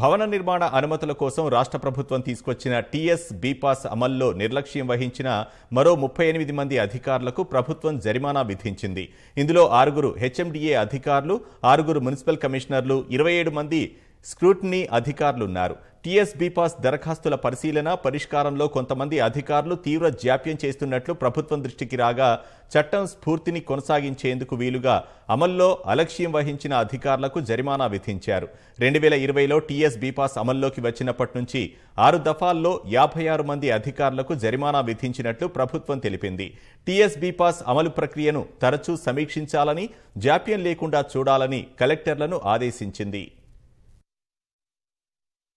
భవన నిర్మాణ అనుమతుల కోసం రాష్ట్ర ప్రభుత్వం తీసుకొచ్చిన టీఎస్ బీపాస్ అమల్లో నిర్లక్ష్యం వహించిన మరో ముప్పై ఎనిమిది మంది అధికారులకు ప్రభుత్వం జరిమానా విధించింది ఇందులో ఆరుగురు హెచ్ఎండిఏ అధికారులు ఆరుగురు మున్సిపల్ కమిషనర్లు ఇరవై ఏడు మంది స్క్రూటినీ అధికారులున్నారు టీఎస్ బీపాస్ దరఖాస్తుల పరిశీలన పరిష్కారంలో కొంతమంది అధికారులు తీవ్ర జాప్యం చేస్తున్నట్లు ప్రభుత్వం దృష్టికి రాగా చట్టం స్ఫూర్తిని కొనసాగించేందుకు వీలుగా అమల్లో అలక్ష్యం వహించిన అధికారులకు జరిమానా విధించారు రెండు వేల ఇరవైలో టీఎస్ బీపాస్ అమల్లోకి వచ్చినప్పటి నుంచి ఆరు దఫాల్లో యాభై ఆరు మంది అధికారులకు జరిమానా విధించినట్లు ప్రభుత్వం తెలిపింది టీఎస్ బీపాస్ అమలు ప్రక్రియను తరచూ సమీక్షించాలని జాప్యం లేకుండా చూడాలని కలెక్టర్లను ఆదేశించింది